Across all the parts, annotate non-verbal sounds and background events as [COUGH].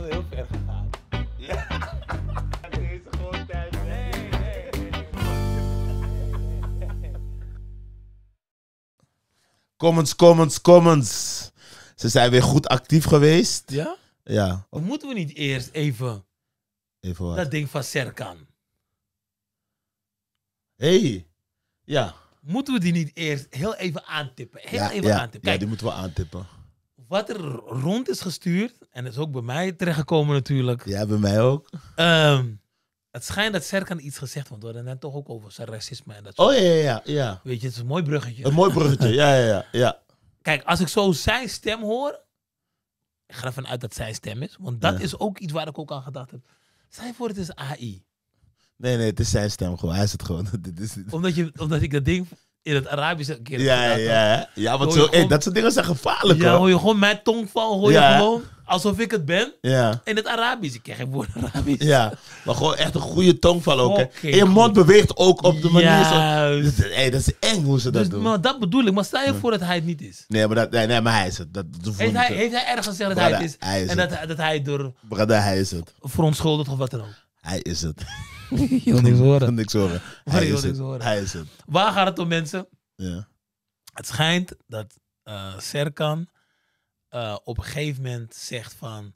heel ver gegaan. Ja. [LAUGHS] gewoon thuis. Comments, comments, comments. Ze zijn weer goed actief geweest. Ja? Ja. Of moeten we niet eerst even... Even Dat ding van Serkan. hey. ja. Moeten we die niet eerst heel even aantippen? Heel ja, even ja, aantippen. Kijk, ja, die moeten we aantippen wat er rond is gestuurd, en is ook bij mij terechtgekomen natuurlijk. Ja, bij mij ook. Ehm, het schijnt dat Serkan iets gezegd want we hadden net toch ook over zijn racisme en dat soort Oh ja, ja, ja. Weet je, het is een mooi bruggetje. Een mooi bruggetje, ja, ja, ja, ja. [LAUGHS] Kijk, als ik zo zijn stem hoor, ik ga ervan uit dat zijn stem is, want dat is ook iets waar ik ook aan gedacht heb. Zijn voor het is AI. Nee, nee, het is zijn stem gewoon. Hij is het gewoon. [LAUGHS] Dit is... Omdat, je, omdat ik dat ding in het Arabisch ja, ja, ja. ja, want zo, eh, dat soort dingen zijn gevaarlijk ja, hoor. hoor je gewoon mijn tongval, hoor je gewoon alsof ik het ben. Ja. In het Arabisch. Ik krijg geen woord Arabisch. Ja, maar gewoon echt een goede tongval ook. Okay, en je mond beweegt ook op de manier. Zo, dus, hey, eh, dat is eng hoe ze dat dus, doen. Maar dat bedoel ik. Maar stel je voor dat hij het niet is. Nee, maar, dat, nee, nee, maar hij is het. Dat, heeft, hij, heeft hij ergens gezegd dat hij het is? en Dat, dat hij door... Brada, hij is het. Verontschuldigd of wat dan ook. Hij is het. Je [LAUGHS] wil niks horen. [LAUGHS] Hij, Hij is het. Waar gaat het om, mensen? Ja. Het schijnt dat eh, Serkan eh, op een gegeven moment zegt van...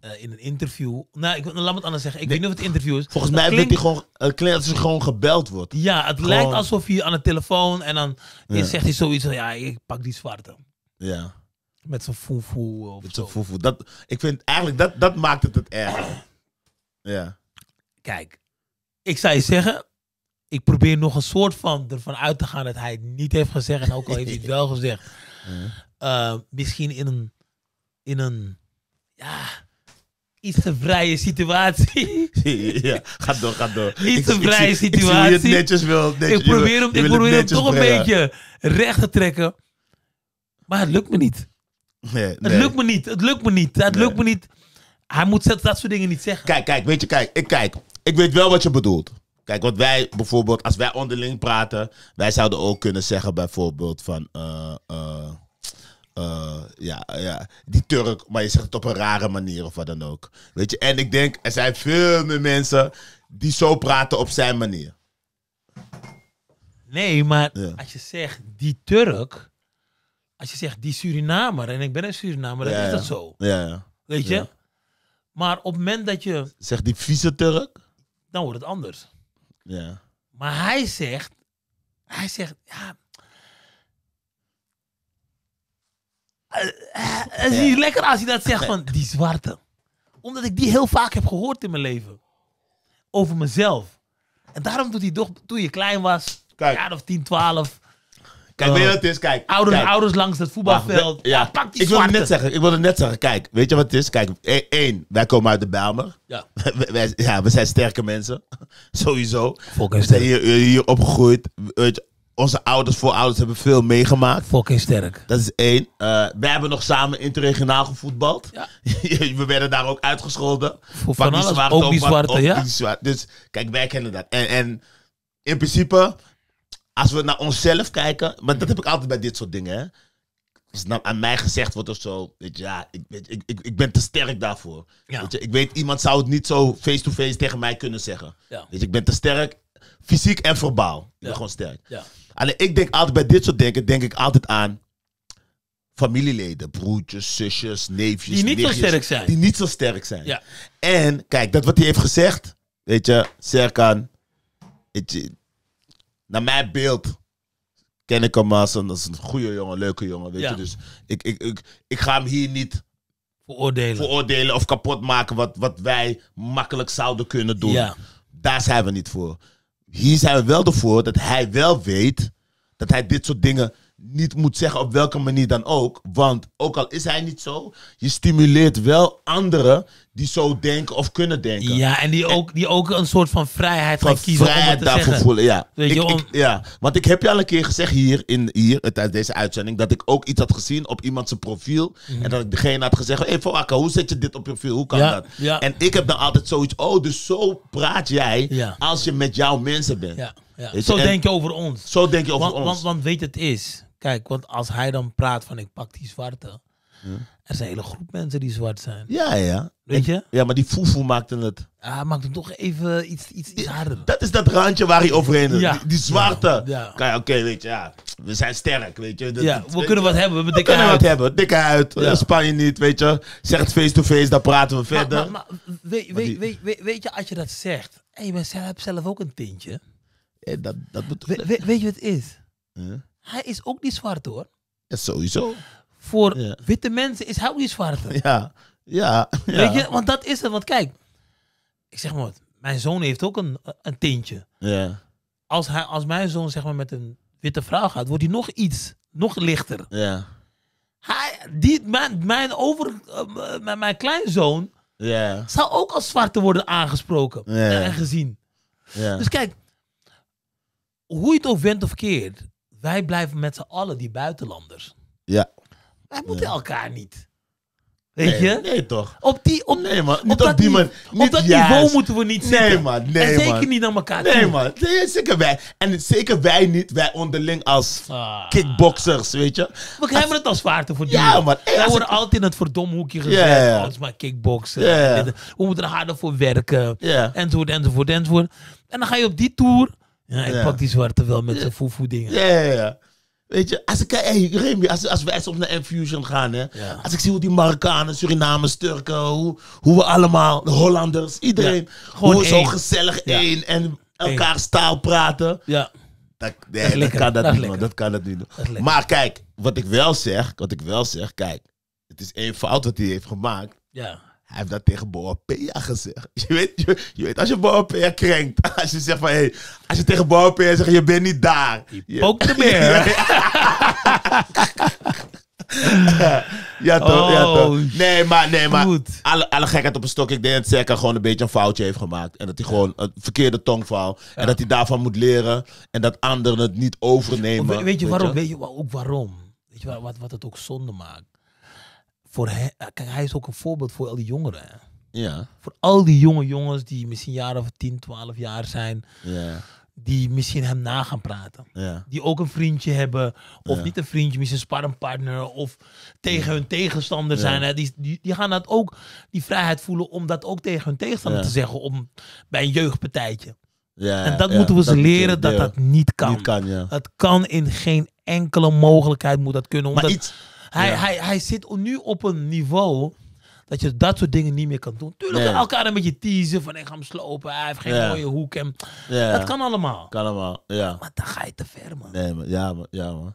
Eh, in een interview. Nou, ik, laat me het anders zeggen. Ik weet niet of het interview is. Volgens mij klinkt, hij gewoon. Het klinkt gewoon gebeld wordt. Ja, het lijkt alsof hij aan de telefoon. En dan zegt hij zoiets van: ja, ik pak die zwarte. Ja. Met zijn foefoe. Met zijn foefoe. Dat, ik vind eigenlijk dat, dat maakt het het erg. Ja. Kijk, ik zou je zeggen, ik probeer nog een soort van ervan uit te gaan dat hij het niet heeft gezegd. En ook al heeft hij het [LAUGHS] wel gezegd. Eh, misschien in een, in een, ja, iets te vrije situatie. [LAUGHS] ja, ga door, ga door. Iets te vrije situatie. Ik, netjes wil, netjes, ik probeer hem, ik probeer hem toch een beetje recht te trekken. Maar het lukt me niet. Nee, Het lukt me niet, het lukt me niet, het lukt me niet. Hij moet dat soort dingen niet zeggen. Kijk, kijk, weet je, kijk, ik kijk ik weet wel wat je bedoelt. Kijk, wat wij bijvoorbeeld, als wij onderling praten, wij zouden ook kunnen zeggen bijvoorbeeld van. Eh, eh, eh, ja, ja, die Turk, maar je zegt het op een rare manier of wat dan ook. Weet je, en ik denk, er zijn veel meer mensen die zo praten op zijn manier. Nee, maar als je zegt die Turk, als je zegt die Surinamer, en ik ben een Surinamer, dan is dat zo. Ja, Weet je? Maar op het moment dat je. Zegt die vieze Turk? dan wordt het anders. Ja. Maar hij zegt, hij zegt, ja. Eh, eh, het is niet lekker als hij dat zegt van die zwarte. Omdat ik die heel vaak heb gehoord in mijn leven. Over mezelf. En daarom doet hij toch, toen je klein was, Kijk. jaar of 10, 12, Kijk, oh. weet je wat het is? Kijk. Ouders, ouders langs het voetbalveld. ja. praktisch die ik wilde, net zeggen, ik wilde net zeggen, kijk, weet je wat het is? Kijk, e- één, wij komen uit de Bijlmer. Ja. [LAUGHS] We, wij, ja, we zijn sterke mensen. [LAUGHS] Sowieso. Volk we zijn hier, opgegroeid. Weet onze ouders, voorouders hebben veel meegemaakt. Fucking sterk. Dat is één. Uh, wij hebben nog samen interregionaal gevoetbald. Ja. [LAUGHS] we werden daar ook uitgescholden. Voor van alles, ook die zwarte, ja. Die zwarte. Dus kijk, wij kennen dat. En, en in principe als we naar onszelf kijken, maar dat heb ik altijd bij dit soort dingen. Hè? Als nou aan mij gezegd wordt of zo, weet je, ja, ik, ik, ik, ik ben te sterk daarvoor. Weet je, ik weet, iemand zou het niet zo face-to-face tegen mij kunnen zeggen. Weet je, ik ben te sterk, fysiek en verbaal. Ik ben gewoon sterk. Alleen ik denk altijd bij dit soort dingen, denk ik altijd aan familieleden, broertjes, zusjes, neefjes. Die niet zo sterk zijn. Die niet zo sterk zijn. En kijk, dat wat hij heeft gezegd, weet je, Serkan, weet je, naar mijn beeld ken ik hem als een, een goede jongen, leuke jongen. Weet je? Dus ik, ik, ik, ik ga hem hier niet veroordelen, veroordelen of kapot maken wat, wat wij makkelijk zouden kunnen doen. Daar zijn we niet voor. Hier zijn we wel ervoor dat hij wel weet dat hij dit soort dingen niet moet zeggen op welke manier dan ook. Want ook al is hij niet zo, je stimuleert wel anderen die zo denken of kunnen denken. Ja, en die ook, die ook een soort van vrijheid van gaan kiezen vrijheid voelen, ja. ik, ja. Want ik heb je al een keer gezegd hier, in, hier eh, tijdens deze uitzending... dat ik ook iets had gezien op iemand zijn profiel. Mhm. En dat ik degene had gezegd... Hé, hey, hoe zet je dit op je profiel? Hoe kan dat? Ja. En ik heb dan altijd zoiets... Oh, dus zo praat jij als je met jouw mensen bent. Ja, Zo denk je over ons. Zo denk je over ons. Want, want weet het is... Kijk, want als hij dan praat van ik pak die zwarte. Hm. Er zijn een hele groep mensen die zwart zijn. Ja, ja. Weet je? Ja, maar die foefoe maakte het. Ja, ah, maakte hem toch even iets, iets, iets harder. Dat is dat randje waar hij overheen ja. die, zwarte. kijk Oké, weet je, ja. We zijn sterk, weet je. ja, we kunnen wat hebben. We hebben dikke kunnen uit. wat hebben. Dikke uit. Eh, Spanje niet, weet je. zeg het face-to-face, dan praten we verder. Maar, maar, weet, weet, weet, weet, je, als je dat zegt. En je zelf, hebt zelf ook een tintje. dat, dat weet je wat het is? Huh? hij is ook niet zwart hoor. sowieso. Voor witte mensen is hij ook niet zwart. [LAUGHS] Ja. ja. Ja. Weet je, want dat is het. Want kijk, ik zeg maar, mijn zoon heeft ook een, een tintje. Ja. Als, hij, als mijn zoon zeg maar met een witte vrouw gaat, wordt hij nog iets, nog lichter. Ja. Hij, die, mijn, mijn, over, uh, mijn, kleinzoon ja. zou ook als zwarte worden aangesproken en gezien. Ja. Dus kijk, hoe je het ook went of keert, wij blijven met z'n allen die buitenlanders. Ja. Wij moeten elkaar niet. Weet je? Nee, toch? Op die, op, nee, man. Niet op, dat, die man, niet op dat niveau moeten we niet zitten. Nee, man. Nee, en zeker niet aan elkaar Nee, man. zeker wij. En zeker wij niet. Wij onderling als ah. kickboxers, weet je. We hebben het als vaarten voor Ja, man. Hey, wij worden altijd in het verdom hoekje gezet. Yeah. Als maar kickboxen. We moeten er harder voor werken. Yeah. Enzovoort, enzovoort, enzovoort. En dan ga je op die tour ja, ik pak die zwarte wel met zijn foefoe dingen. Ja, ja, ja. Weet je, als, ik, hey, Remy, als, als eens op naar Infusion gaan, hè, als ik zie hoe die Marokkanen, Surinamers, Turken, hoe, hoe we allemaal, de Hollanders, iedereen, gewoon hoe zo gezellig één en elkaar staal praten. Ja. Dat, dat, kan dat, niet, dat, kan dat, niet, dat maar kijk, wat ik wel zeg, wat ik wel zeg, kijk, het is één fout wat hij heeft gemaakt. Ja. Hij heeft dat tegen Boapea gezegd. Je weet, je, je weet als je Boapea krenkt. [LAUGHS] Als je zegt van, hey, als je tegen Boapea zegt, je bent niet daar. Je pookt de [LAUGHS] [LAUGHS] ja, toch, ja oh, Nee, maar, nee, maar alle, alle gekheid op een stok. Ik denk dat Zeker gewoon een beetje een foutje heeft gemaakt. En dat hij gewoon een verkeerde tongval. Ja. En dat hij daarvan moet leren. En dat anderen het niet overnemen. Weet je, waarom? Weet je ook waarom? Weet je wat, wat het ook zonde maakt? voor hem, eh, kijk, hij is ook een voorbeeld voor al die jongeren. Ja. Voor al die jonge jongens die misschien jaren of 10, 12 jaar zijn. Ja. Die misschien hem na gaan praten. Ja. Die ook een vriendje hebben. Of niet een vriendje, misschien een partner Of tegen hun tegenstander zijn. Hè. Die, die, die, gaan dat ook, die vrijheid voelen om dat ook tegen hun tegenstander te zeggen. Om, bij een jeugdpartijtje. Ja, en dat moeten we ze leren dat dat niet kan. Niet kan ja. Het kan in geen enkele mogelijkheid moet dat kunnen. Omdat iets, hij, hij, hij zit nu op een niveau dat je dat soort dingen niet meer kan doen. Tuurlijk, nee. elkaar een beetje teasen van ik ga hem slopen, hij heeft geen mooie hoek. En, Dat kan allemaal. Kan allemaal, ja. Maar dan ga je te ver, man. Nee, maar, ja, maar, ja, man.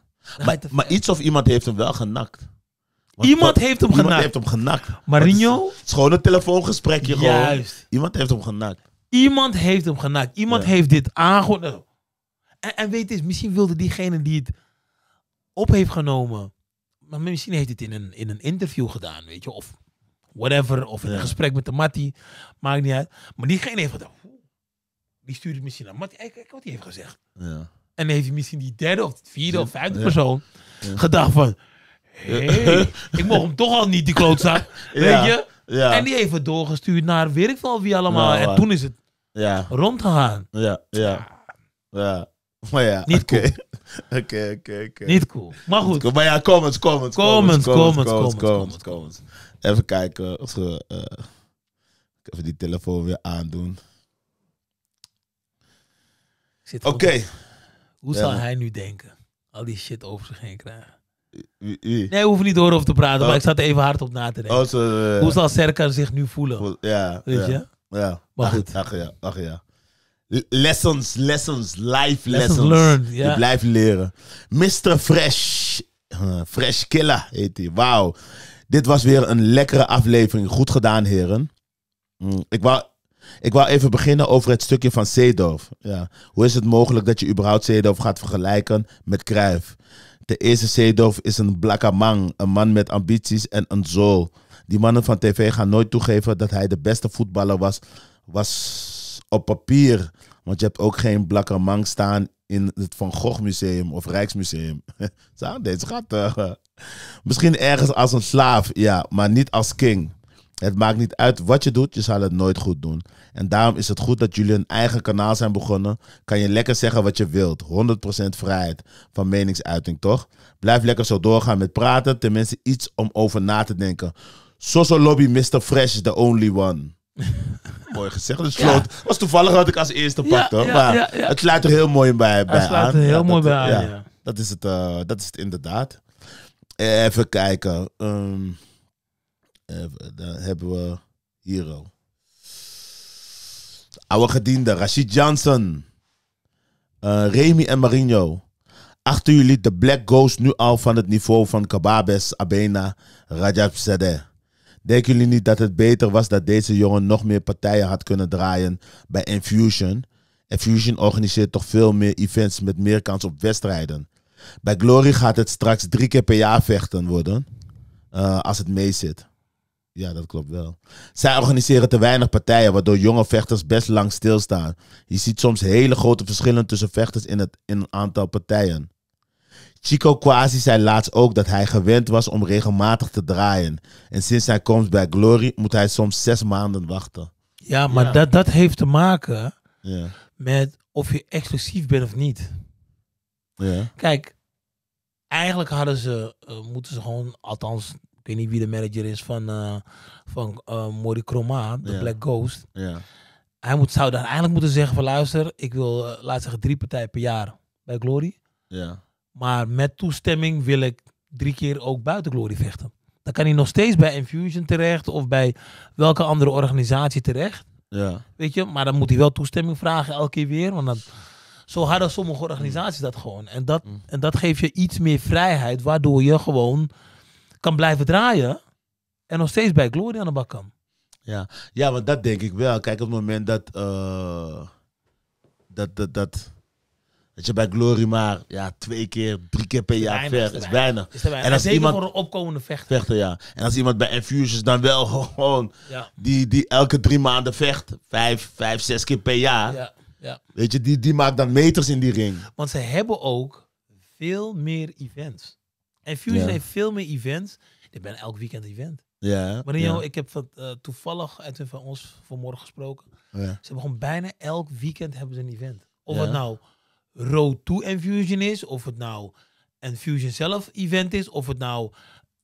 Maar, iets of iemand heeft hem wel genakt. iemand heeft hem iemand genakt. heeft hem genakt. Marinho? Schoon een telefoongesprekje gewoon. Juist. Iemand heeft hem genakt. Iemand heeft hem genakt. Iemand heeft dit aangehoord. En, en weet eens, misschien wilde diegene die het op heeft genomen maar misschien heeft het in een, in een interview gedaan, weet je. Of whatever, of in een gesprek met de Mattie. Maakt niet uit. Maar diegene heeft gedacht, die stuurt het misschien naar Mattie. Kijk wat hij heeft gezegd. Ja. En heeft misschien die derde of vierde of vijfde persoon gedacht van... Hey, ik mocht hem toch al niet, die klootzak. [LAUGHS] Weet je? En die heeft het doorgestuurd naar weet ik veel wie allemaal. Nou, en toen is het rondgegaan. Ja, ja. Ja. [LAUGHS] Maar ja, niet cool. [LAUGHS] Oké, oké, oké. Niet cool. Maar goed. Cool. Maar ja, comments, comments. Comments, comments, comments. comments, comments, Even kijken of we. Uh, even die telefoon weer aandoen. Oké. Hoe zal hij nu denken? Al die shit over zich heen krijgen. Wie? Nee, we hoeven niet door over te praten, maar oh. ik zat even hard op na te denken. Oh, Hoe zal Serkan zich nu voelen? Ja. Weet ja. je? Ja. Maar goed. ach ja, ach ja. Lessons, lessons, life lessons. learned, Je blijft leren. Mr. Fresh. Eh, Fresh Killer heet hij. Wauw. Dit was weer een lekkere aflevering. Goed gedaan, heren. Mm, ik wou ik wou even beginnen over het stukje van Seedorf. Ja. Hoe is het mogelijk dat je überhaupt Seedorf gaat vergelijken met Cruijff? De eerste Seedorf is een man, een man met ambities en een zool. Die mannen van tv gaan nooit toegeven dat hij de beste voetballer was, was op papier, want je hebt ook geen mang staan in het Van Gogh Museum of Rijksmuseum. [LAUGHS] Zo, deze gaat. Eh, misschien ergens als een slaaf, ja, maar niet als king. Het maakt niet uit wat je doet, je zal het nooit goed doen. En daarom is het goed dat jullie een eigen kanaal zijn begonnen. Kan je lekker zeggen wat je wilt. 100% vrijheid van meningsuiting, toch? Blijf lekker zo doorgaan met praten. Tenminste, iets om over na te denken. Soso Lobby Mr. Fresh is the only one. [LAUGHS] mooi gezegd. het dus was toevallig wat ik als eerste pakte. maar het sluit er heel mooi bij, het sluit aan. Er heel mooi dat, bij eh, aan, Dat is het, eh, dat is het inderdaad. Even kijken. Um, even, dan hebben we Hero. Oude gediende, Rashid Johnson. Uh, eh, Remy en Marino. Achter jullie de Black Ghost nu al van het niveau van Kababes, Abena, Rajab Sedeh. Denken jullie niet dat het beter was dat deze jongen nog meer partijen had kunnen draaien bij Infusion? Infusion organiseert toch veel meer events met meer kans op wedstrijden. Bij Glory gaat het straks drie keer per jaar vechten worden. Eh, als het meezit. zit. Ja, dat klopt wel. Zij organiseren te weinig partijen, waardoor jonge vechters best lang stilstaan. Je ziet soms hele grote verschillen tussen vechters in, het, in een aantal partijen. Chico Quasi zei laatst ook dat hij gewend was om regelmatig te draaien. En sinds zijn komst bij Glory moet hij soms zes maanden wachten. Ja, maar Dat, dat heeft te maken ja. met of je exclusief bent of niet. Ja. Kijk, eigenlijk hadden ze, eh, moeten ze gewoon, althans, ik weet niet wie de manager is van, uh, van uh, Mori de Black Ghost. Hij moet, zou dan eigenlijk moeten zeggen van luister, ik wil, laat zeggen, drie partijen per jaar bij Glory. Ja. Maar met toestemming wil ik drie keer ook buiten Glory vechten. Dan kan hij nog steeds bij Infusion terecht of bij welke andere organisatie terecht. Ja. Weet je, maar dan moet hij wel toestemming vragen elke keer weer. Want dat, zo hadden sommige organisaties dat gewoon. En dat, mm. en dat geeft je iets meer vrijheid, waardoor je gewoon kan blijven draaien. En nog steeds bij Glory aan de bak kan. Ja, ja want dat denk ik wel. Kijk, op het moment dat. Eh, dat, dat, dat je, bij Glory maar ja, twee keer, drie keer per jaar ver is weinig. Is En als iemand voor een opkomende vechter. vechter ja. En als iemand bij Infusions dan wel [LAUGHS] gewoon die, die elke drie maanden vecht, vijf, vijf, zes keer per jaar. Ja. Ja. Weet je, die, die maakt dan meters in die ring. Want ze hebben ook veel meer events. Infusion heeft veel meer events. Ik ben elk weekend event. Ja. Maar jou, ik heb uh, toevallig uit van ons vanmorgen gesproken. Ze hebben gewoon bijna elk weekend hebben ze een event. Of het nou road to Infusion is, of het nou Fusion zelf event is, of het nou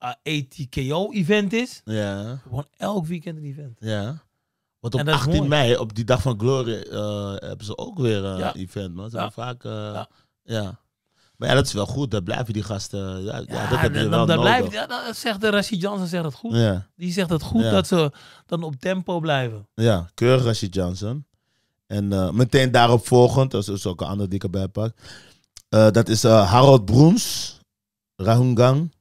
uh, eh, ATKO event is. Ja. Gewoon elk weekend een event. Ja. Want op 18 mei, op die dag van Glory, eh, hebben ze ook weer een eh, ja. event, ja. vaak... ja. Maar ja, dat is wel goed. Daar blijven die gasten... Ja, dat dan, wel dan Blijft, dat zegt de Rashid Johnson zegt het goed. Die zegt het goed dat ze dan op tempo blijven. Ja, keurig Rashid Johnson. En eh, meteen daarop volgend, als is dus ook een ander dikke ik eh, dat is eh, Harold Broens, Rahungang.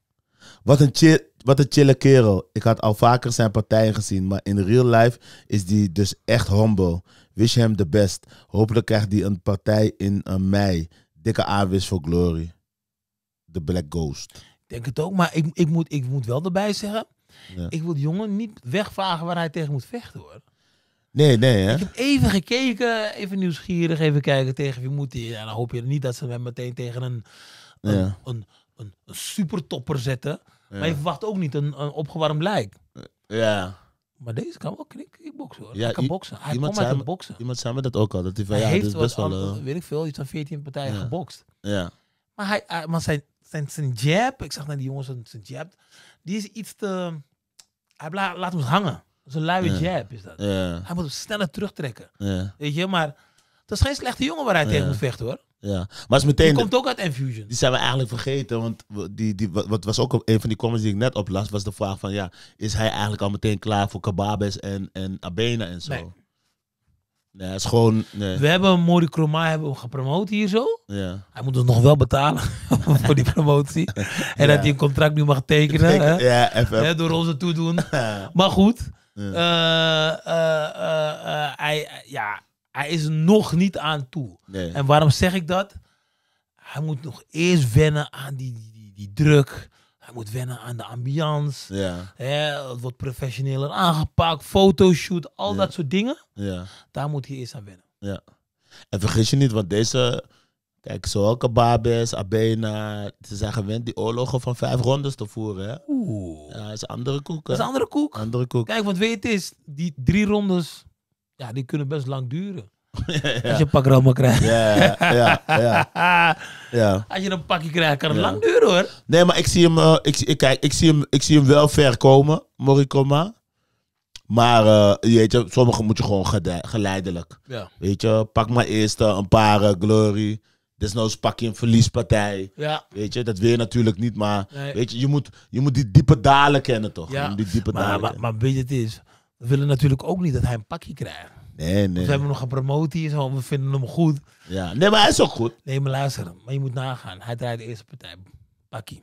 Wat een, chill, wat een chille kerel. Ik had al vaker zijn partijen gezien, maar in real life is die dus echt humble. Wish hem the best. Hopelijk krijgt hij een partij in mei. Dikke aanwis voor Glory. The Black Ghost. Ik denk het ook, maar ik, ik, moet, ik moet wel erbij zeggen. Ik wil de jongen niet wegvragen waar hij tegen moet vechten hoor. Nee, nee, hè? Ik heb even gekeken, even nieuwsgierig, even kijken tegen wie moet hij. En dan hoop je niet dat ze hem meteen tegen een, een, een, een, supertopper zetten. Maar je verwacht ook niet een, een opgewarmd lijk. Eh, ja. Maar deze kan wel kickboksen hoor. Ja, hij kan boksen. Hij komt uit een boksen. Iemand zei me dat ook al. Dat hij van, ja, heeft is best wel... Al, eh, weet ik veel, iets van 14 partijen gebokst. Ja. Maar, hij, maar zijn, zijn, zijn jab, ik zag naar die jongens, zijn jab, die is iets te... Hij laat, laat hem hangen. Zo'n luie yeah. jab is dat. Hij moet hem sneller terugtrekken. Weet je, maar het is geen slechte jongen waar hij tegen moet vechten hoor. Ja, maar is meteen. Die komt ook uit Infusion. Die zijn we eigenlijk vergeten, want die, die, wat, was ook een van die comments die ik net oplas, was de vraag van ja, is hij eigenlijk al meteen klaar voor Kababes en, en Abena en zo? Nee. Nee, is gewoon. Nee. We hebben Mori Kroma hebben we gepromoot hier zo. Ja. Hij moet ons nog wel betalen [LAUGHS] voor die promotie. En dat hij een contract nu mag tekenen. [LAUGHS] hè? Ja, even. door onze toedoen. [LAUGHS] maar goed, eh, eh, eh, hij, ja, hij is nog niet aan toe. En waarom zeg ik dat? Hij moet nog eerst wennen aan die, die, die druk. Hij moet wennen aan de ambiance. Ja. Hè, het wordt professioneler aangepakt, fotoshoot, al dat soort dingen. Ja. Daar moet hij eerst aan wennen. Ja. En vergis je niet, want deze Kijk, zulke Babes, Abena, ze zijn gewend die oorlogen van vijf rondes te voeren. Oeh. Ja, dat is andere koek. Hè? Dat is andere koek. Andere koek. Kijk, want weet je, is, die drie rondes, ja, die kunnen best lang duren. [LAUGHS] Als je een pak krijgt. Ja, ja, ja, [LAUGHS] ja, Als je een pakje krijgt, kan het lang duren hoor. Nee, maar ik zie hem, eh, ik, ik, kijk, ik zie hem, ik zie hem wel ver komen, Morikoma. Maar uh, weet je, sommige moet je gewoon geleidelijk. Weet je, pak maar eerst eh, een paar glory. Desnoods pak je een verliespartij. Ja. Weet je, dat weer natuurlijk niet, maar weet je, je, moet, je moet die diepe dalen kennen toch? Ja. Die diepe maar, dalen maar, maar, weet je, het is, we willen natuurlijk ook niet dat hij een pakje krijgt. Nee, nee. Want we hebben nog een promotie, zo, we vinden hem goed. Ja, nee, maar hij is ook goed. Nee, maar luister, maar je moet nagaan. Hij draait de eerste partij, pakje.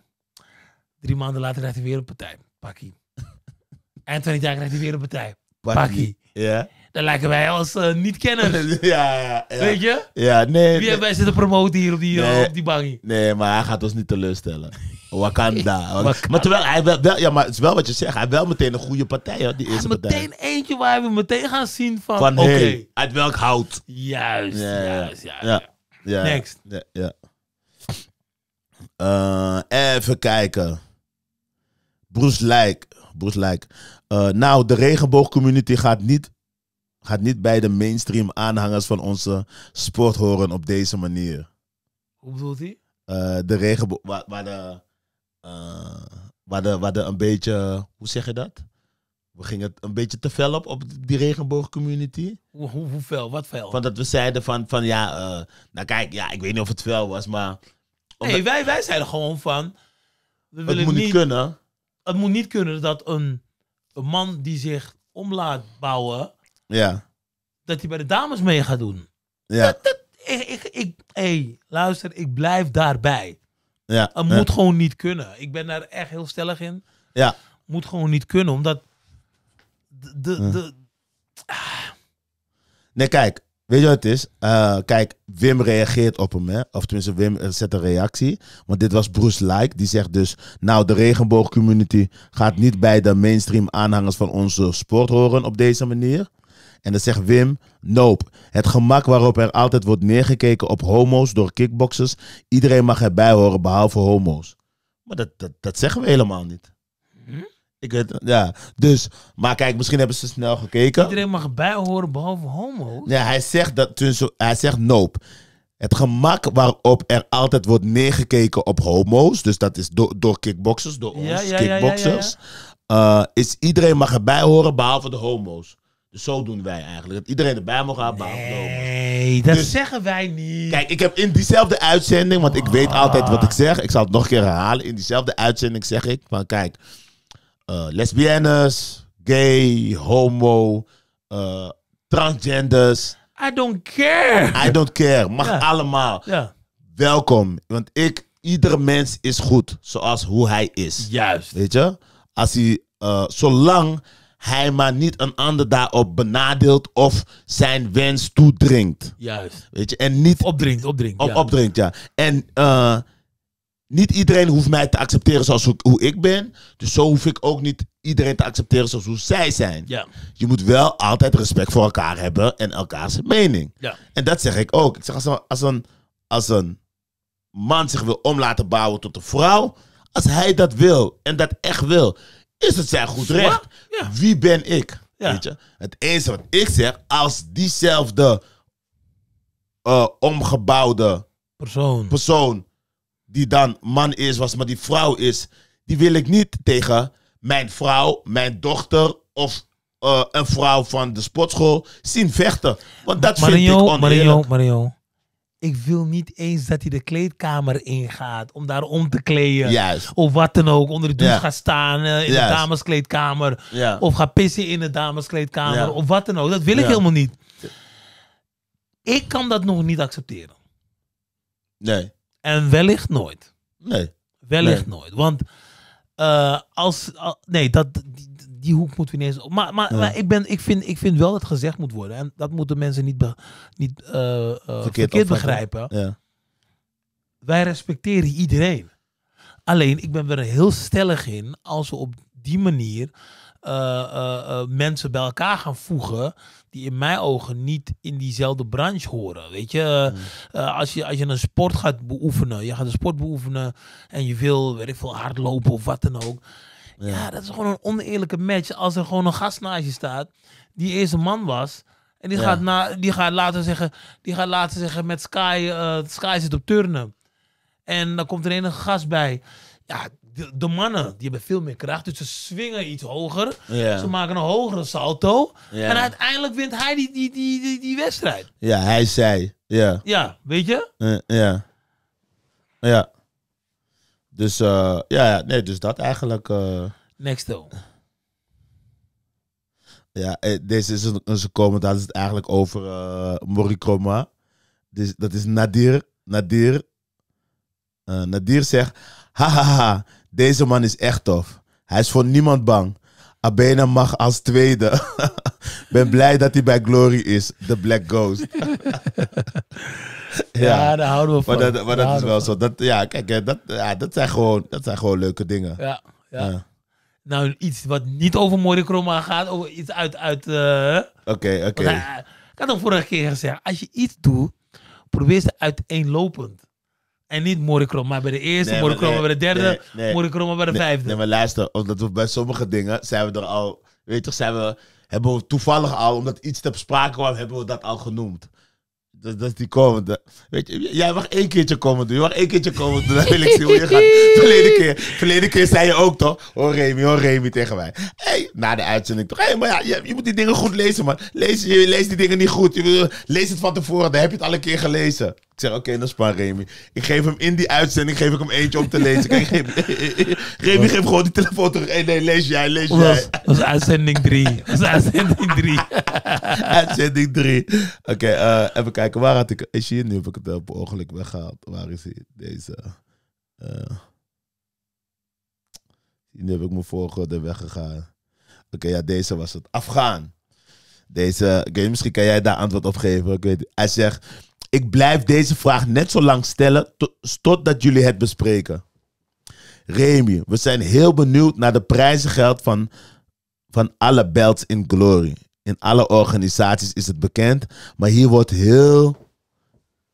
Drie maanden later krijgt hij weer een partij, pakje. en twintig jaar krijgt hij weer een partij, pakje. Ja dan lijken wij als eh, niet-kenners. [LAUGHS] ja, ja, ja, Weet je? Ja, nee. Wie hebben wij zitten promoten hier op die, eh, op die bangie? Nee, maar hij gaat ons niet teleurstellen. Wakanda. [LAUGHS] Wakanda. Maar terwijl hij wel, ja, maar het is wel wat je zegt. Hij wel meteen een goede partij, hoor, die eerste hij partij. meteen eentje waar we meteen gaan zien van, oké. uit welk hout. Juist, ja, juist, ja, ja. ja. Next. Ja, eh, even kijken. Bruce Lijk. Bruce Lijk. nou, de regenboogcommunity gaat niet gaat niet bij de mainstream aanhangers van onze sport horen op deze manier. Hoe bedoelt hij? Eh, de regenboog, waar, waar, de, uh, waar, de, waar de een beetje, hoe zeg je dat? We gingen het een beetje te fel op, op die regenboogcommunity. Hoe, hoe, hoe fel? Wat fel? Want dat we zeiden van, van ja, eh, nou kijk, ja, ik weet niet of het fel was, maar... Nee, wij, wij zeiden gewoon van... We het moet niet kunnen. Het moet niet kunnen dat een, een man die zich omlaat bouwen ja. Dat hij bij de dames mee gaat doen. Ja. Dat, dat, ik, ik, ik, hey, luister, ik blijf daarbij. Ja. Het moet gewoon niet kunnen. Ik ben daar echt heel stellig in. Ja. Moet gewoon niet kunnen, omdat. De. de, Nee, kijk, Weet je wat het is? Eh, kijk, Wim reageert op hem, hè? Of tenminste, Wim eh, zet een reactie. Want dit was Bruce Like, die zegt dus... Nou, de regenboogcommunity gaat niet bij de mainstream aanhangers van onze sport horen op deze manier. En dan zegt Wim, nope. Het gemak waarop er altijd wordt neergekeken op homo's door kickboxers. Iedereen mag erbij horen behalve homo's. Maar dat, dat, dat zeggen we helemaal niet. Hm? Ik weet, ja. Dus, maar kijk, misschien hebben ze snel gekeken. Iedereen mag erbij horen behalve homo's. Ja, hij zegt dat toen hij zegt nope. Het gemak waarop er altijd wordt neergekeken op homo's, dus dat is do door kickboxers, door ons kickboxers, eh, is iedereen mag erbij horen behalve de homo's. Dus zo doen wij eigenlijk. Dat iedereen erbij mag gaan. Nee, dat dus- zeggen wij niet. Kijk, ik heb in diezelfde uitzending, want ik weet ah. altijd wat ik zeg. Ik zal het nog een keer herhalen. In diezelfde uitzending zeg ik van kijk, uh, lesbiennes, gay, homo, eh, transgenders. I don't care. I don't care. Mag allemaal. Ja. Welkom. Want ik, iedere mens is goed zoals hoe hij is. Juist. Weet je? Als hij, eh, zolang hij maar niet een ander daarop benadeelt of zijn wens toedringt. Juist. Weet je, en niet... Opdringt, opdringt. Op, ja. Opdringt, ja. En eh, niet iedereen hoeft mij te accepteren zoals hoe, ik ben. Dus zo hoef ik ook niet iedereen te accepteren zoals hoe zij zijn. Ja. Je moet wel altijd respect voor elkaar hebben en elkaars mening. Ja. En dat zeg ik ook. Ik zeg als een, als een, als een man zich wil om laten bouwen tot een vrouw, als hij dat wil en dat echt wil is het zijn goed recht. Wie ben ik? Weet je? Het enige wat ik zeg, als diezelfde eh, omgebouwde persoon. persoon, die dan man is, was, maar die vrouw is, die wil ik niet tegen mijn vrouw, mijn dochter of eh, een vrouw van de sportschool zien vechten. Want dat vind ik oneerlijk. Ik wil niet eens dat hij de kleedkamer ingaat om daar om te kleden. Of wat dan ook. Onder de douche ja. gaat staan eh, in de dameskleedkamer. Of gaat pissen in de dameskleedkamer. Of wat dan ook. Dat wil ik helemaal niet. Ik kan dat nog niet accepteren. Nee. En wellicht nooit. Nee. Wellicht nooit. Want eh, als. nee, dat, die hoek moeten we ineens... Maar, maar, maar, ik, ben, ik, vind, ik vind wel dat gezegd moet worden. En dat moeten mensen niet, niet eh, eh, verkeerd, begrijpen. Ja. Wij respecteren iedereen. Alleen, ik ben er heel stellig in als we op die manier eh, mensen bij elkaar gaan voegen die in mijn ogen niet in diezelfde branche horen. Weet je, mm. als, je als je een sport gaat beoefenen, je gaat een sport beoefenen en je wil, weet ik veel, hardlopen of wat dan ook. Ja. dat is gewoon een oneerlijke match als er gewoon een gast naast je staat die eerst een man was. En die, gaat, na, die gaat laten zeggen, die gaat laten zeggen met Sky, eh, Sky zit op turnen. En dan komt er een gast bij. Ja, de, de, mannen, die hebben veel meer kracht. Dus ze swingen iets hoger. Ze maken een hogere salto. En uiteindelijk wint hij die, die, die, die, die wedstrijd. Ja, hij zei. Ja. Ja, weet je? Eh, ja. Ja. Dus eh, ja, nee, dus dat eigenlijk. Uh, Next though. Ja, eh, deze is een, een commentaar. is eigenlijk over uh, Morikoma. Dus, dat is Nadir. Nadir. Nadir zegt: Hahaha, deze man is echt tof. Hij is voor niemand bang. Abena mag als tweede. [LAUGHS] ben blij dat hij bij Glory is, de Black Ghost. [LAUGHS] ja, daar houden we van. Maar dat, dat is wel zo. Dat, ja, kijk, dat, ja, dat, zijn gewoon, dat zijn gewoon leuke dingen. Ja, ja. Nou, iets wat niet over Kroma gaat, over iets uit... uit eh, oké, oké. Okay. Eh, ik had al vorige keer gezegd, als je iets doet, probeer ze uiteenlopend. En niet Morikromme, maar bij de eerste, nee, bij de derde, nee, maar bij de vijfde. Nee, maar luister, omdat we bij sommige dingen zijn we er al, weet toch, zijn we, hebben we toevallig al, omdat iets ter sprake kwam, hebben we dat al genoemd. Dat, is die komende. Weet je, jij mag één keertje komen doen. Je mag één keertje komen doen. Dan wil ik zien hoe je gaat. [LAUGHS] Verleden keer, verleden keer zei je ook toch? Hoor Remy, hoor Remy tegen mij. hey, na de uitzending toch? hey, maar ja, je, moet die dingen goed lezen, man. Lees, je lees die dingen niet goed. Je, lees het van tevoren, dan heb je het al een keer gelezen zeg, oké, okay, dat is Remy. Ik geef hem in die uitzending, geef ik hem eentje om te lezen. Kijk, Remy [LAUGHS] geeft gewoon die telefoon terug. Hey, nee, lees jij, lees jij. Dat was uitzending 3. [LAUGHS] Dat was uitzending 3. [LAUGHS] uitzending 3. Oké, eh, even kijken. Waar had ik... Is hier? Nu heb ik het op ongeluk weggehaald. Waar is hij? Deze... Eh, nu heb ik mijn volgorde weggegaan. Oké, ja, deze was het. Afgaan. Deze, okay, misschien kan jij daar antwoord op geven. Ik weet, hij zegt, ik blijf deze vraag net zo lang stellen tot, totdat jullie het bespreken. Remy, we zijn heel benieuwd naar de prijzengeld van, van alle Belts in Glory. In alle organisaties is het bekend, maar hier wordt heel.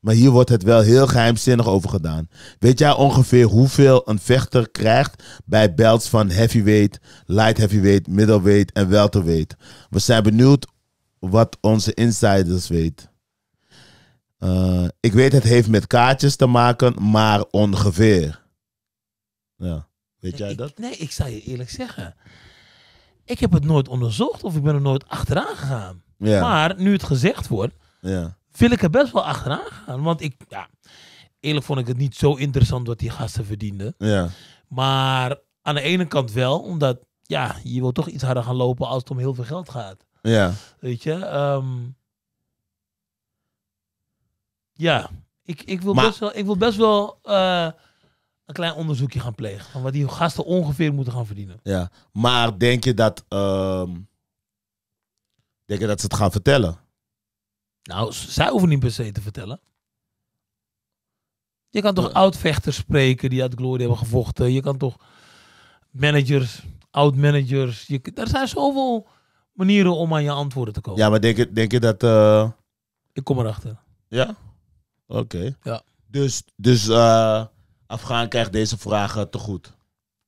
Maar hier wordt het wel heel geheimzinnig over gedaan. Weet jij ongeveer hoeveel een vechter krijgt bij belts van heavyweight, light heavyweight, middleweight en welterweight? We zijn benieuwd wat onze insiders weten. Eh, ik weet het heeft met kaartjes te maken, maar ongeveer. Ja. Weet jij dat? Nee, ik zal je eerlijk zeggen. Ik heb het nooit onderzocht of ik ben er nooit achteraan gegaan. Ja. Maar nu het gezegd wordt, ja. wil ik er best wel achteraan gaan. Want ik, ja, eerlijk vond ik het niet zo interessant wat die gasten verdienden. Ja. Maar aan de ene kant wel, omdat ja, je wil toch iets harder gaan lopen als het om heel veel geld gaat. Ja. Weet je? Um, ja, ik, ik, wil, best wel, ik wil best wel eh, een klein onderzoekje gaan plegen. Van wat die gasten ongeveer moeten gaan verdienen. Ja, maar denk je dat, ehm, denk je dat ze het gaan vertellen? Nou, zij hoeven niet per se te vertellen. Je kan toch oudvechters oud-vechters spreken die uit Glory hebben gevochten. Je kan toch managers, oud-managers. Er zijn zoveel manieren om aan je antwoorden te komen. Ja, maar denk je, denk je dat... Eh, ik kom erachter. Ja? Oké. Ja. Dus, dus uh, krijgt deze vragen te goed.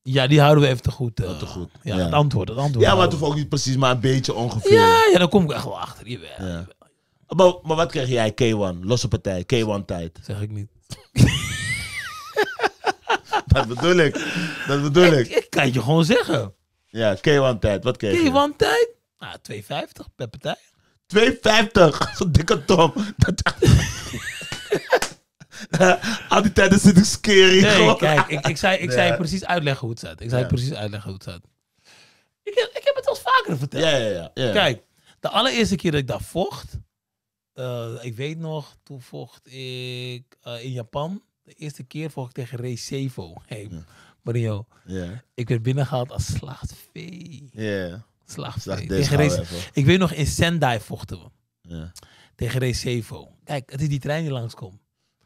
Ja, die houden we even te goed. Eh, oh, te goed. Ja, Het antwoord, het antwoord. Ja, maar toch ook niet precies, maar een beetje ongeveer. Ja, ja dan kom ik echt wel achter. die. ja. Maar, maar wat krijg jij, K1? Losse partij, K1-tijd. Zeg ik niet. [LAUGHS] dat bedoel ik. Dat bedoel ik. Ik, kan het je gewoon zeggen. Ja, K1-tijd. Wat kreeg je? K1-tijd? Nou, 2,50 per partij. 2,50? Zo'n [LAUGHS] dikke tom. [LAUGHS] Al die tijd het een scary. Nee, kijk, ik, ik zei, ik zei precies uitleggen hoe het zat. Ik zei precies uitleggen hoe het zat. Ik heb, het al vaker verteld. Ja, ja, ja, Kijk, de allereerste keer dat ik daar vocht, eh, ik weet nog, toen vocht ik eh, in Japan. De eerste keer vocht ik tegen Recevo. Hey, Mario. Ja. Ik werd binnengehaald als slachtvee. Ja. Ik weet nog, in Sendai vochten we. Ja tegen Recevo. Kijk, het is die trein die langskomt.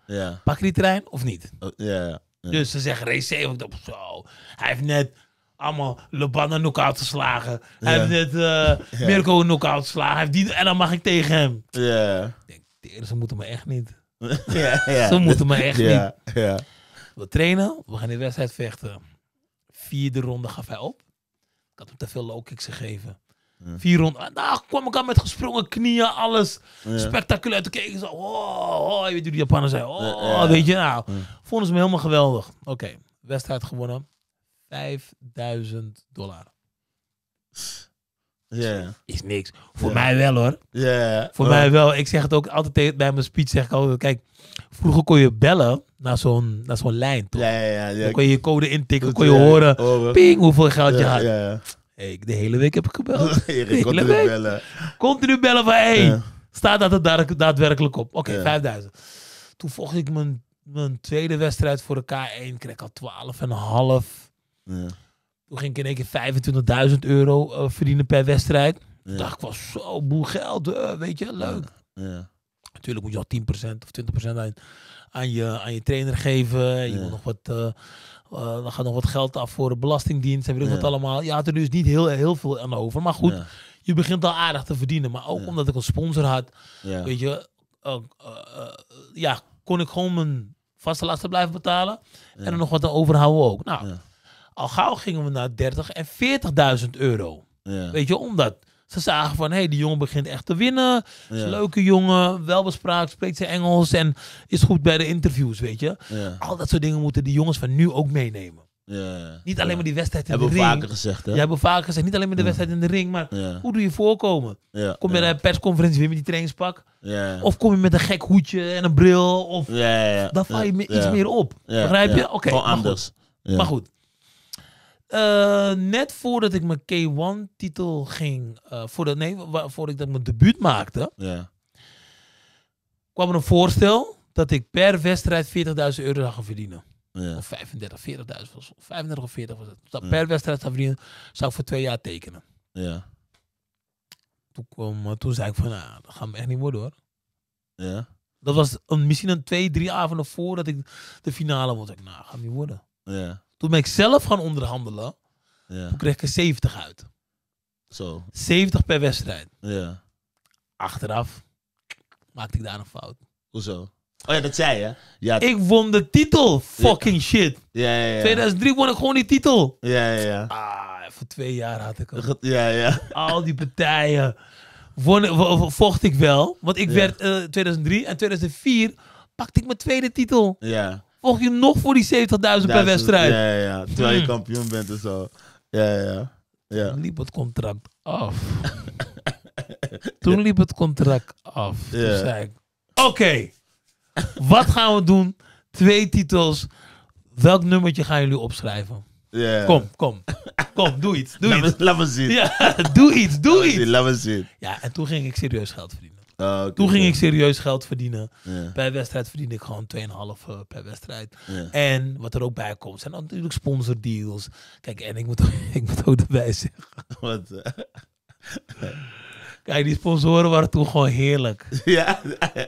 Ja. Pak je die trein of niet? Oh, ja, ja, Dus ze zeggen Recevo. zo, hij heeft net allemaal Lebanon knock geslagen. Hij heeft net eh, [LAUGHS] Mirko knock geslagen. Hij heeft die, en dan mag ik tegen hem. Ja. Ik denk, ze moeten me echt niet. [LAUGHS] ja, Ze moeten me echt niet. Ja. We trainen, we gaan de wedstrijd vechten. Vierde ronde gaf hij op. Ik had hem te veel low kicks gegeven. 400. En daar kwam ik aan met gesprongen knieën, alles. Spectaculair. te kijken ik zo, oh, oh, je weet hoe die Japanners zijn. Oh, weet je nou. Vonden ze me helemaal geweldig. Oké, okay. wedstrijd gewonnen. 5000 dollar. Ja. Is niks. Voor mij wel hoor. Ja. Voor mij wel. Ik zeg het ook altijd bij mijn speech. Zeg ik altijd, kijk, vroeger kon je bellen naar zo'n, naar zo'n lijn. Toch? Ja, ja, ja. Dan kon je je code intikken, kon je horen, ping, hoeveel geld je had. ja. Hey, de hele week heb ik gebeld. [LAUGHS] de hele continu week. bellen. Continu bellen van, één. staat dat het daadwerkelijk op? Oké, 5000. Toen vocht ik mijn, mijn tweede wedstrijd voor de K1, kreeg ik al 12,5. Ja. Toen ging ik in één keer 25.000 euro eh, verdienen per wedstrijd. Ja. dacht ik was zo boel geld, eh, weet je, leuk. Ja. Natuurlijk moet je al 10% of 20% aan, aan, je, aan je trainer geven. Je moet nog wat... Eh, dan eh, gaat nog wat geld af voor de Belastingdienst en weet wat allemaal. Je had er dus niet heel, heel veel aan over. Maar goed, je begint al aardig te verdienen. Maar ook omdat ik een sponsor had, weet je, eh, eh, ja, kon ik gewoon mijn vaste lasten blijven betalen. En er nog wat overhouden ook. Nou, al gauw gingen we naar 30 en 40.000 euro. Weet je, omdat ze zagen van, hé, hey, die jongen begint echt te winnen. leuke jongen, welbespraakt, spreekt zijn Engels en is goed bij de interviews, weet je. Al dat soort dingen moeten die jongens van nu ook meenemen. Ja, niet alleen maar die wedstrijd in hebben de ring. Hebben we vaker gezegd, hè? hebben vaker gezegd. Niet alleen maar de mm. wedstrijd in de ring, maar hoe doe je voorkomen? kom je naar een persconferentie weer met die trainingspak? Of kom je met een gek hoedje en een bril? Of dan val je iets meer op. Begrijp je? Oké. anders. Maar goed. Eh, net voordat ik mijn K1-titel ging, eh, voordat, nee, voordat ik dat mijn debuut maakte, ja. kwam er een voorstel dat ik per wedstrijd 40.000 euro zou gaan verdienen. Ja. Of 35, 40.000 was 35 of 40 was het. Dat per wedstrijd zou verdienen, zou ik voor twee jaar tekenen. Ja. Toen, kwam, eh, toen zei ik van, nou, dat gaat me echt niet worden hoor. Ja. Dat was een, misschien een twee, drie avonden voordat ik de finale was. Ik, nou, dat gaat niet worden. Ja. Toen ben ik zelf gaan onderhandelen. Ja. Toen kreeg ik er 70 uit. Zo. 70 per wedstrijd. Ja. Achteraf maakte ik daar een fout. Hoezo? Oh ja, dat zei je. Ja. Ik won de titel. Fucking shit. Ja, ja, ja. 2003 won ik gewoon die titel. Ja, ja, ja. Ah, voor twee jaar had ik al. Ja, ja. Al die partijen. Won, vocht ik wel. Want ik werd uh, eh, 2003 en 2004 pakte ik mijn tweede titel. Ja volg je nog voor die 70.000 per wedstrijd. Ja, ja, Terwijl je hmm. kampioen bent en zo. Ja, ja, ja. Toen liep het contract af. [LAUGHS] Toen liep het contract af. Toen zei ik, oké, wat gaan we doen? Twee titels. Welk nummertje gaan jullie opschrijven? Ja. Kom, kom. Kom, doe iets. Doe iets. Laat me zien. Ja, [LAUGHS] doe iets, doe iets. Laat me zien. Ja, en toen ging ik serieus geld verdienen. Oh, toen ging ik serieus geld verdienen. Yeah. Per wedstrijd verdiende ik gewoon 2,5 eh, per wedstrijd. En wat er ook bij komt, zijn natuurlijk sponsordeals. Kijk, en ik moet, [LAUGHS] ik moet ook erbij zeggen. [LAUGHS] Wat? Eh? Kijk, die sponsoren waren toen gewoon heerlijk. Ja,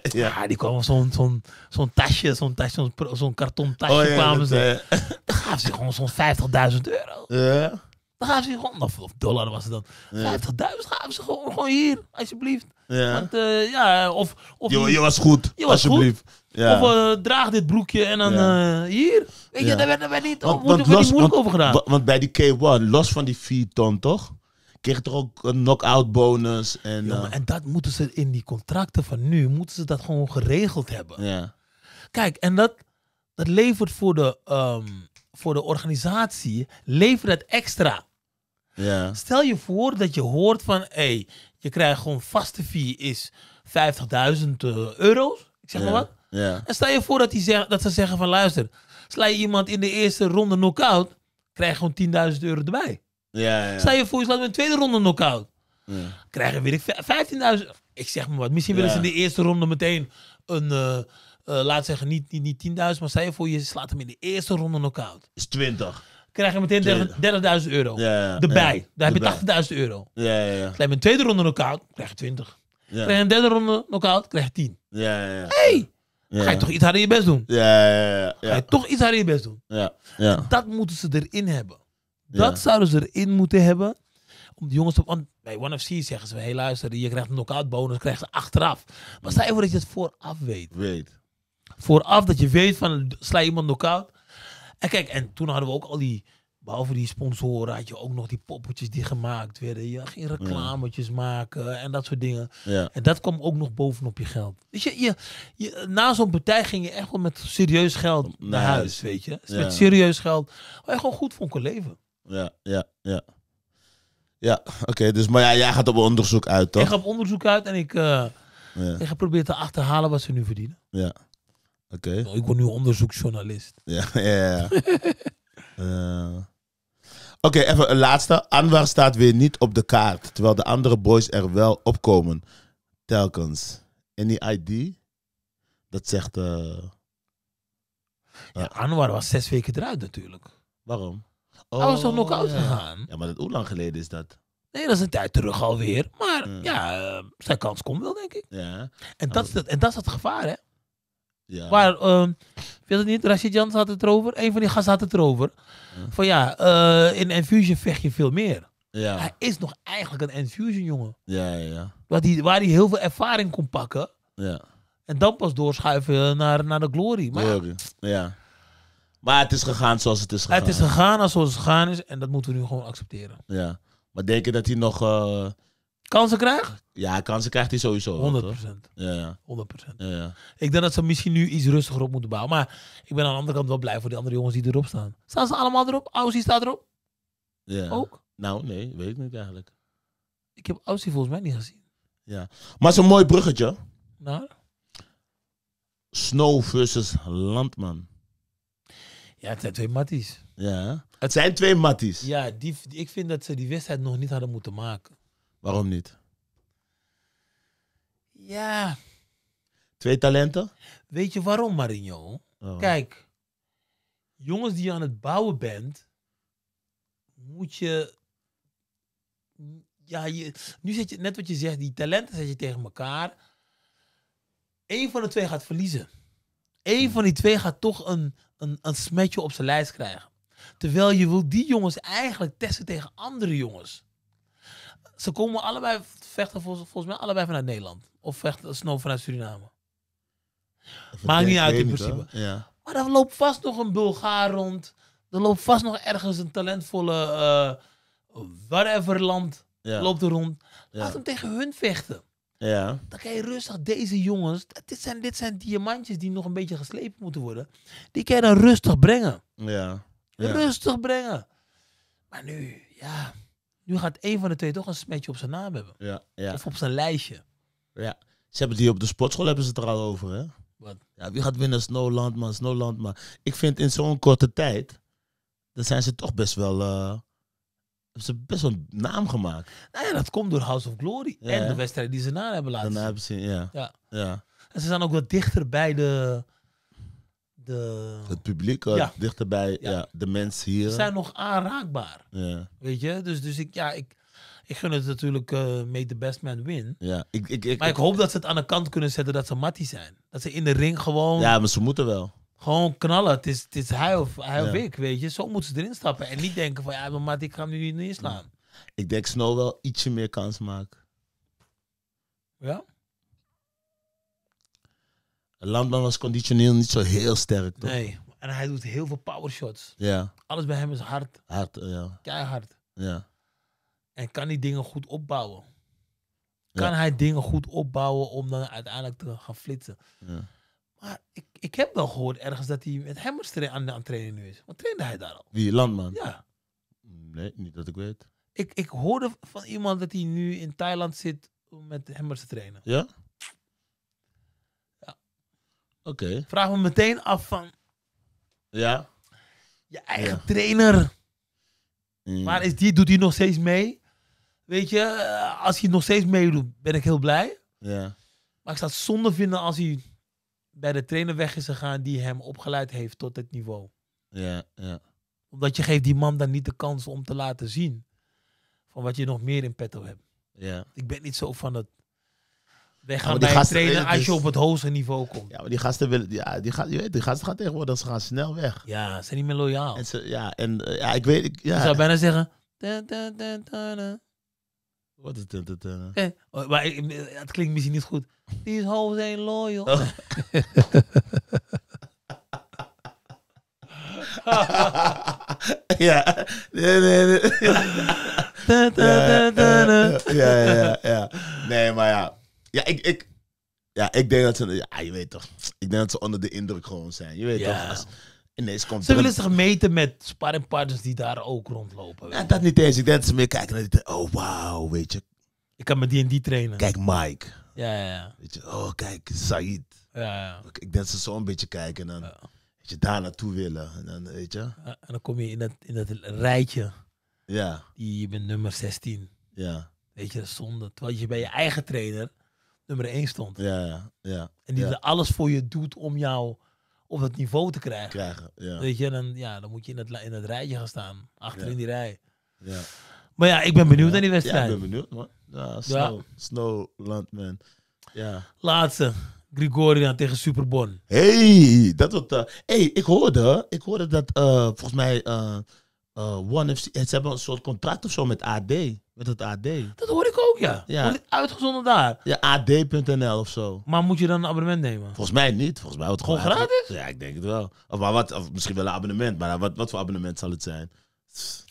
ja. die kwamen zo'n zo'n tasje, zo'n tasje, zo'n karton tasje oh, kwamen ze. Eh. Gaven ze gewoon zo'n 50.000 euro. Ja. Dan gaven ze gewoon, nou, of, dollar was het dan. Ja. 50.000 gaven ze gewoon, gewoon hier, alsjeblieft. Ja. Want, eh, ja, of, of je, je was goed, je was alsjeblieft. Goed. Ja. Of eh, draag dit broekje en dan eh, hier. Weet je, daar werd, daar niet, want, moeilijk want, over gedaan. Want, bij die K1, los van die 4 ton toch? Kreeg toch ook een knockout bonus. En, uh... en dat moeten ze in die contracten van nu, moeten ze dat gewoon geregeld hebben. Kijk, en dat, dat levert voor de, ehm, voor de organisatie, levert dat extra. Ja. Stel je voor dat je hoort van, hé, hey, je krijgt gewoon vaste fee is 50.000 eh, euro's. Ik zeg maar wat. Ja. En stel je voor dat, die zeg, dat ze zeggen van, luister, sla je iemand in de eerste ronde knock-out, krijg je gewoon 10.000 euro erbij. Ja, ja. Stel je voor, je slaat in een tweede ronde knock-out. Ja. Krijgen weer 15.000. Ik zeg maar wat. Misschien willen ze in de eerste ronde meteen een. Uh, uh, laat zeggen, niet, niet, niet 10.000, maar stel je voor, je slaat hem in de eerste ronde knock-out. Is 20 krijg je meteen 30.000 euro erbij. Dan heb je 80.000 euro. Ja, ja, ja. Krijg je een tweede ronde knockout, krijg je 20. Krijg je een derde ronde knockout, krijg je 10. Ja, ja, hey, ga je toch iets harder je best doen. Ja, ja, ja, Ga je toch iets harder je best doen. Ja, ja. Dat moeten ze erin hebben. Dat zouden ze erin moeten hebben. Om de jongens op Want bij One C' zeggen ze, hé hey, luister, je krijgt een knockout bonus, krijg ze achteraf. Maar zij willen dat je het vooraf weet. Weet. Vooraf dat je weet van, sla je iemand knock en kijk, en toen hadden we ook al die, behalve die sponsoren, had je ook nog die poppetjes die gemaakt werden. Je ging reclametjes maken en dat soort dingen. Ja. En dat kwam ook nog bovenop je geld. Dus je, je, na zo'n partij ging je echt wel met serieus geld naar, huis, weet je. met serieus geld, waar je gewoon goed van kon leven. Ja, ja, ja. Ja, oké. dus maar ja, jij gaat op onderzoek uit, toch? Ik ga op onderzoek uit en ik, uh, ik ga proberen te achterhalen wat ze nu verdienen. Ja. Oké. Ik word nu onderzoeksjournalist. [LAUGHS] Ja, ja, ja. Eh. Oké, even een laatste. Anwar staat weer niet op de kaart, terwijl de andere boys er wel opkomen. Telkens. Any ID? Dat zegt... Eh, ja, eh. Anwar was zes weken eruit natuurlijk. Waarom? Oh, Hij was al nog out oh, ja. gegaan. Ja, maar hoe lang geleden is dat? Nee, dat is een tijd terug alweer. Maar mm. ja, zijn kans komt wel, denk ik. Ja. En, dat is oh. en dat is het gevaar, hè? Ja. Maar, um, weet het niet, Rashid Jans had het erover. Een van die gasten had het erover. Van ja, eh, in Infusion vecht je veel meer. Ja. Hij is nog eigenlijk een Infusion jongen. Ja, ja, ja. Waar hij waar die heel veel ervaring kon pakken. Ja. En dan pas doorschuiven naar, naar de glory. Maar Ja. ja. Maar het is gegaan zoals het is gegaan. Het is gegaan zoals het gegaan is. En dat moeten we nu gewoon accepteren. Ja. Maar denk je dat hij nog... Eh, Kansen krijgt? Ja, kansen krijgt hij sowieso. 100 procent. Ja, ja. 100 ja, ja. Ik denk dat ze misschien nu iets rustiger op moeten bouwen. Maar ik ben aan de andere kant wel blij voor die andere jongens die erop staan. Staan ze allemaal erop? Aussie staat erop? Ja. Ook? Nou, nee, weet ik niet eigenlijk. Ik heb Aussie volgens mij niet gezien. Ja. Maar zo'n mooi bruggetje. Nou? Snow versus Landman. Ja, het zijn twee matties. Ja. Het zijn twee matties. Ja, die, ik vind dat ze die wedstrijd nog niet hadden moeten maken. Waarom niet? Ja. Twee talenten? Weet je waarom, Marinho? Oh. Kijk, jongens die je aan het bouwen bent, moet je. Ja, je, nu zet je, net wat je zegt, die talenten zet je tegen elkaar. Eén van de twee gaat verliezen. Eén van die twee gaat toch een, een, een smetje op zijn lijst krijgen. Terwijl je wil die jongens eigenlijk testen tegen andere jongens ze komen allebei vechten volgens, volgens mij allebei vanuit Nederland. Of vechten Snow vanuit Suriname. Maakt niet uit in principe. Maar er loopt vast nog een Bulgaar rond. Er loopt vast nog ergens een talentvolle uh, whatever land ja. loopt er rond. Laat hem tegen hun vechten. Ja. Dan kan je rustig deze jongens, dit zijn, dit zijn diamantjes die nog een beetje geslepen moeten worden. Die kan je dan rustig brengen. Ja. Rustig brengen. Maar nu, ja. Nu gaat één van de twee toch een smetje op zijn naam hebben. Ja, ja. Of op zijn lijstje. Ja. Ze hebben die op de sportschool hebben ze het er al over, hè? Wat? Ja, wie gaat winnen? Snowland, man. Snowland, man. Ik vind in zo'n korte tijd, dan zijn ze toch best wel... Eh, hebben ze best wel een naam gemaakt. Nou ja, dat komt door House of Glory. en de wedstrijd die ze na hebben laten zien. Hebben ja. Ja. En ze zijn ook wat dichter bij de de... Het publiek eh, dichterbij, ja. de mensen hier. Ze zijn nog aanraakbaar. Ja. Weet je, dus, dus ik, ja, ik, ik gun het natuurlijk uh, eh, make the best man win. Ja, ik, ik, ik maar ik hoop dat ze het aan de kant kunnen zetten dat ze mattie zijn. Dat ze in de ring gewoon... Ja, maar ze moeten wel. Gewoon knallen. Het is, het is hij of, hij ik, weet je. Zo moeten ze erin stappen. En niet denken van, ja, maar Mattie, ik ga nu niet neerslaan. Ik denk Snow wel ietsje meer kans maken. Ja? Landman was conditioneel niet zo heel sterk, toch? Nee, en hij doet heel veel power shots. Ja. Alles bij hem is hard. Hard, eh, ja. Keihard. Ja. En kan hij dingen goed opbouwen? Kan hij dingen goed opbouwen om dan uiteindelijk te gaan flitsen? Ja. Maar ik, ik heb wel gehoord ergens dat hij met hammers aan, aan het trainen nu is. Wat trainde hij daar al? Wie, Landman? Ja. Nee, niet dat ik weet. Ik, ik hoorde van iemand dat hij nu in Thailand zit om met hammers te trainen. Ja? Oké. Vraag me meteen af van Ja. je eigen trainer. Waar mm. is die? Doet hij nog steeds mee? Weet je, eh, als hij nog steeds meedoet, ben ik heel blij. Ja. Maar ik zou het zonde vinden als hij bij de trainer weg is gegaan die hem opgeleid heeft tot dit niveau. Ja. Ja. Omdat je geeft die man dan niet de kans om te laten zien van wat je nog meer in petto hebt. Ja. Ik ben niet zo van het wij bij gasten, als je dus- op het hoogste niveau komt. Ja, maar die gasten willen, ja, die, gaat, je weet, die gasten gaan tegenwoordig, ze gaan snel weg. Ja, ze zijn niet meer loyaal. En ze, ja, en eh, ja, ik weet, ik, ja. Ik zou bijna zeggen. Wat is dit? Eh, oh, maar eh, het klinkt misschien niet goed. Die is hoofd zijn loyal. Oh. [LAUGHS] ja. Nee, nee, nee. ja, ja, ja, ja. Nee, maar ja. Ja, ik, ik, ja, ik denk dat ze... Ja, je weet toch. Ik denk dat ze onder de indruk gewoon zijn. Je weet toch. Als, ineens komt ze willen zich meten met sparringpartners die daar ook rondlopen. Ja, dat niet eens. Ik denk dat ze meer kijken naar die... Oh, wauw, weet je. Ik kan met die en die trainen. Kijk, Mike. Ja, ja, ja. Weet je, oh, kijk, Said. Ja, ja. Ik denk dat ze zo een beetje kijken en dan... Weet je, daar naartoe willen. En dan, weet je. En dan kom je in dat, in dat rijtje. Ja. Je bent nummer 16. Ja. Weet je, dat zonde. Terwijl je bij je eigen trainer nummer 1 stond. Ja, ja. En die ja. er alles voor je doet om jou op dat niveau te krijgen. krijgen ja. Weet je, dan, ja, dan moet je in het, in het rijtje gaan staan. Achterin die rij. Ja. Maar ja, ik ben benieuwd naar die wedstrijd. Ja, ik ben benieuwd, man. Snow, Snowland, man. Ja. Laatste. Grigorian tegen Superbon. hey, dat wordt... Eh, hey, ik hoorde, ik hoorde dat eh, volgens mij uh, One FC... Ze hebben een soort contract of zo met AD. Met het AD. Dat hoor ik ook, ja. ja. Wordt uitgezonden daar. Ja, ad.nl of zo. Maar moet je dan een abonnement nemen? Volgens mij niet. Volgens mij wordt het gewoon, gratis. Ja, ik denk het wel. Of, maar wat, of misschien wel een abonnement. Maar wat, wat voor abonnement zal het zijn?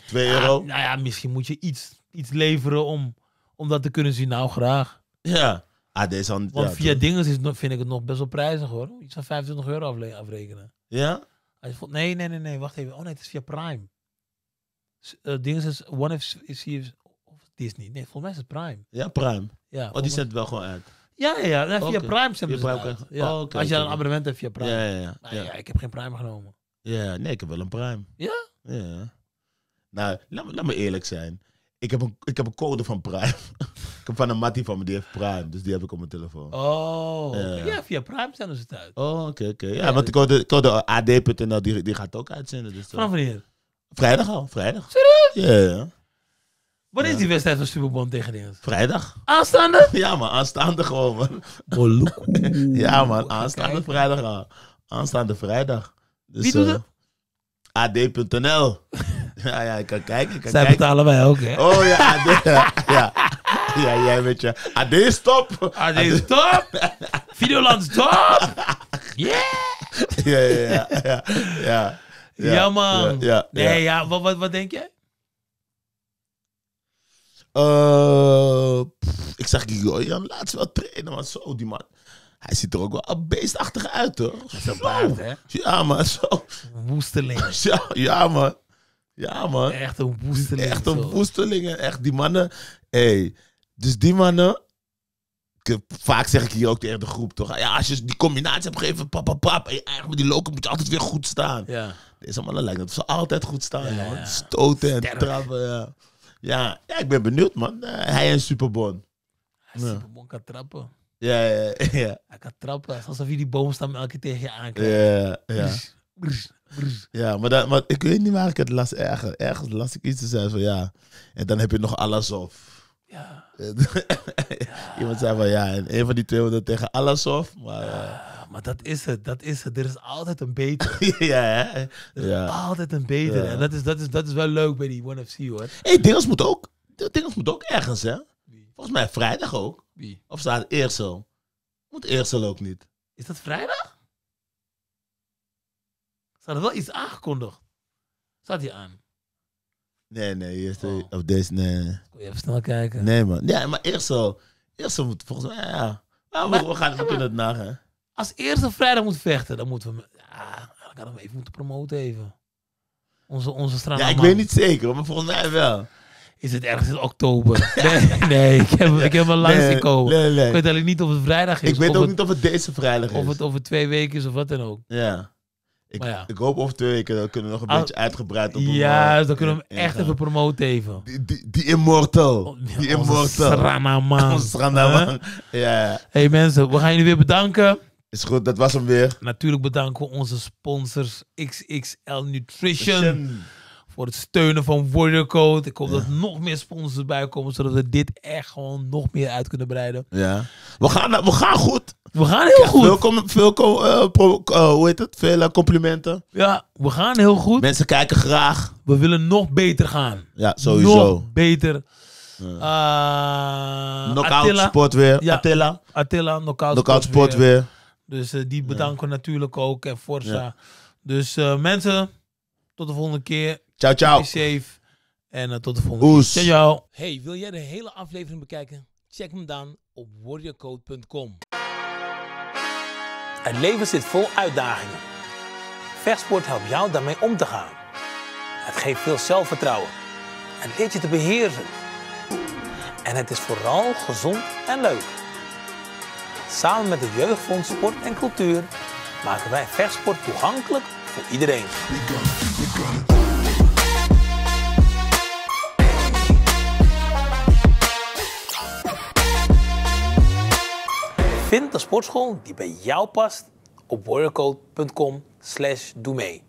2 euro? Nou ja, misschien moet je iets, iets leveren om, om dat te kunnen zien. Nou, graag. Ja. AD is Want via dingen is, vind ik het nog best wel prijzig hoor. Iets van 25 euro afrekenen. Ja? Nee, nee, nee, nee. Wacht even. Oh nee, het is via Prime. Uh, is... One of is hier die is niet. Nee, volgens mij is het Prime. Ja, Prime. Ja, oh, die zet wel gewoon uit. Ja, ja, ja via Prime zetten ze ook. Oh, als je een abonnement hebt via Prime. Ja, ja, nou ja. ja. ik heb geen Prime genomen. Ja, nee, ik heb wel een Prime. Ja? Ja. Nou, laat me, laat me eerlijk zijn. Ik heb, een, ik heb een code van Prime. [LAUGHS] ik heb van een mattie van me, die heeft Prime. Dus die heb ik op mijn telefoon. Oh, ja, via Prime zenden ze het uit. Oh, oké, oké. Ja, want de dus- code, code ad.nl, die, die gaat ook uitzenden. Dus Vanaf wanneer? Vrijdag al, vrijdag. Serieus? Ja, ja. Wat is die wedstrijd van Superbond tegen eens? Vrijdag. Aanstaande? Ja, man, aanstaande gewoon, man. Oh, [LAUGHS] ja, man, aanstaande vrijdag al. Aanstaande vrijdag. Dus, Wie doet eh, het? AD.nl. [LAUGHS] ja, ja, ik kan kijken. Ik Zij betalen wij ook, hè? Oh ja, AD. [LAUGHS] ja. ja. Ja, jij weet je. AD is top. AD is top. Videoland is Yeah. Ja, ja, ja. Ja, ja. man. Ja, ja, nee, ja. Wat, wat, wat denk jij? Uh, ik zeg, Jan, laat ze wel trainen, man. Zo, die man. Hij ziet er ook wel beestachtig uit, hoor. Zo. Baard, hè? Ja, man. Zo. Woesteling. [LAUGHS] ja, man. Ja, man. Echt een woesteling. Echt een woesteling. echt die mannen. Hey. Dus die mannen. vaak zeg ik hier ook tegen de groep, toch? Ja, als je die combinatie hebt gegeven, pap, pap, En die loken moet je altijd weer goed staan. Ja. Deze mannen lijkt dat ze altijd goed staan, ja, Stoten en trappen, ja. Ja, ja ik ben benieuwd, man. Eh, hij is superbon. Hij superbon, kan trappen. Ja, ja, ja. Hij kan trappen. alsof je die boomstam elke keer tegen je aankijkt. Ja, ja. Ja, maar, maar ik weet niet waar ik het las. Ergens, ergens las ik iets te zeggen van ja. En dan heb je nog Alasov. Ja. [LAUGHS] Iemand zei van ja, en een van die twee wilde tegen Alasov. Maar ja. Eh, maar dat is het, dat is het. Er is altijd een beter. [LAUGHS] ja, hè? Er is altijd een beter. En dat is, dat, is, dat is wel leuk bij die One FC hoor. hey, Dingels moet ook. Dingels moet ook ergens, hè? Volgens mij vrijdag ook. Wie? Of staat zo? Moet Eersel ook niet. Is dat vrijdag? Staat er wel iets aangekondigd? Zat hij aan? Nee, nee, eerst of oh. deze, nee. Kun je even snel kijken? Nee, man. Ja, maar eerst zo, moet volgens mij, ja. we, gaan, we kunnen het nagaan als eerste vrijdag moet vechten, dan moeten we. Ja, ik ga hem even moeten promoten even. Onze, onze straat. Ja, ik weet niet zeker, maar volgens mij wel. Is het ergens in oktober? [LAUGHS] Nee, nee ik heb, ik heb hem langs gekomen. Ik weet alleen niet of het vrijdag is. Ik weet ook niet of het deze vrijdag is. Of het over twee weken is of wat dan ook. Ja. Ik, ik hoop over twee weken, dan kunnen we nog een beetje uitgebreid op Ja, dus dan eh, kunnen we hem echt even promoten even. Die, die, Immortal. die Immortal. Oh, Strana man. [LAUGHS] Ja. Hey mensen, we gaan jullie weer bedanken. Is goed, dat was hem weer. Natuurlijk bedanken we onze sponsors XXL Nutrition. Voor het steunen van Warrior Ik hoop dat nog meer sponsors bij komen. Zodat we dit echt gewoon nog meer uit kunnen breiden. Ja. We gaan, we gaan goed. We gaan heel goed. Veel, veel eh, eh, hoe heet het? veel eh, complimenten. Ja, we gaan heel goed. Mensen kijken graag. We willen nog beter gaan. Ja, sowieso. Nog beter. Ja. Ah, knockout Attila. sport weer. Attila. Attila, knockout, knockout sport, weer. Dus eh, die bedanken ja. natuurlijk ook en eh, Forza. Dus eh, mensen, tot de volgende keer. Ciao, ciao. Be safe. En tot de volgende keer. Ciao, ciao. Hey, wil jij de hele aflevering bekijken? Check hem dan op warriorcode.com. Het leven zit vol uitdagingen. Vechtsport helpt jou daarmee om te gaan. Het geeft veel zelfvertrouwen en leert je te beheersen. En het is vooral gezond en leuk. Samen met het Jeugdfonds Sport en Cultuur maken wij vechtsport toegankelijk voor iedereen. Vind de sportschool die bij jou past op warriorcode.com slash doe mee.